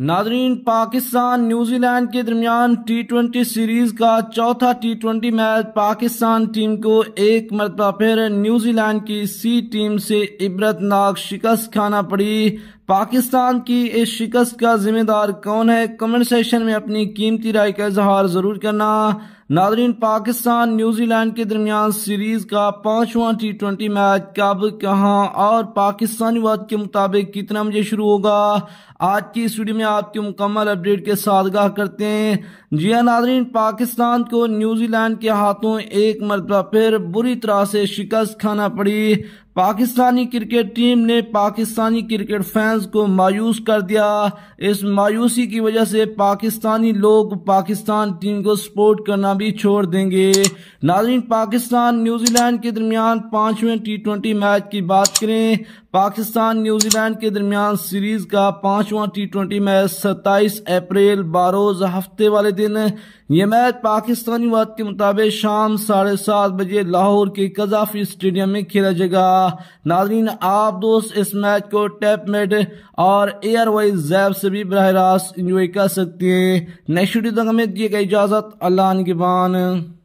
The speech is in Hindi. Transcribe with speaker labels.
Speaker 1: नाजरीन पाकिस्तान न्यूजीलैंड के दरमियान टी ट्वेंटी सीरीज का चौथा T twenty match Pakistan team को एक मरतबा फिर न्यूजीलैंड की सी टीम से इबरतनाक शिकस्त खाना पड़ी पाकिस्तान की इस शिकस्त का जिम्मेदार कौन है कमेंट सेशन में अपनी कीमती राय का इजहार ज़रूर करना नादरीन पाकिस्तान न्यूजीलैंड के दरमियान सीरीज़ का पांचवा टी ट्वेंटी मैच कब कहा और पाकिस्तानी वक्त के मुताबिक कितना बजे शुरू होगा आज की इस वीडियो में आपके मुकम्मल अपडेट के साथ गाह करते हैं जी हाँ नादरीन पाकिस्तान को न्यूजीलैंड के हाथों एक मरतबा फिर बुरी तरह से शिकस्त खाना पड़ी पाकिस्तानी क्रिकेट टीम ने पाकिस्तानी क्रिकेट फैंस को मायूस कर दिया इस मायूसी की वजह से पाकिस्तानी लोग पाकिस्तान टीम को सपोर्ट करना भी छोड़ देंगे नाजरीन पाकिस्तान न्यूजीलैंड के दरमियान पांचवें टी ट्वेंटी मैच की बात करें पाकिस्तान न्यूजीलैंड के दरमियान सीरीज का पांचवा टी ट्वेंटी मैच सत्ताईस अप्रैल बारोज हफ्ते वाले दिन यह मैच पाकिस्तानी वक्त के मुताबिक शाम साढ़े सात बजे लाहौर के कजाफी स्टेडियम में खेला जाएगा नाजरीन आप दोस्त इस मैच को मेड और एयरवाइज जैब से भी बरह रास्त इंजॉय कर सकते हैं नेक्स्ट वीडियो तक हमें दिए इजाज़त अल्लाह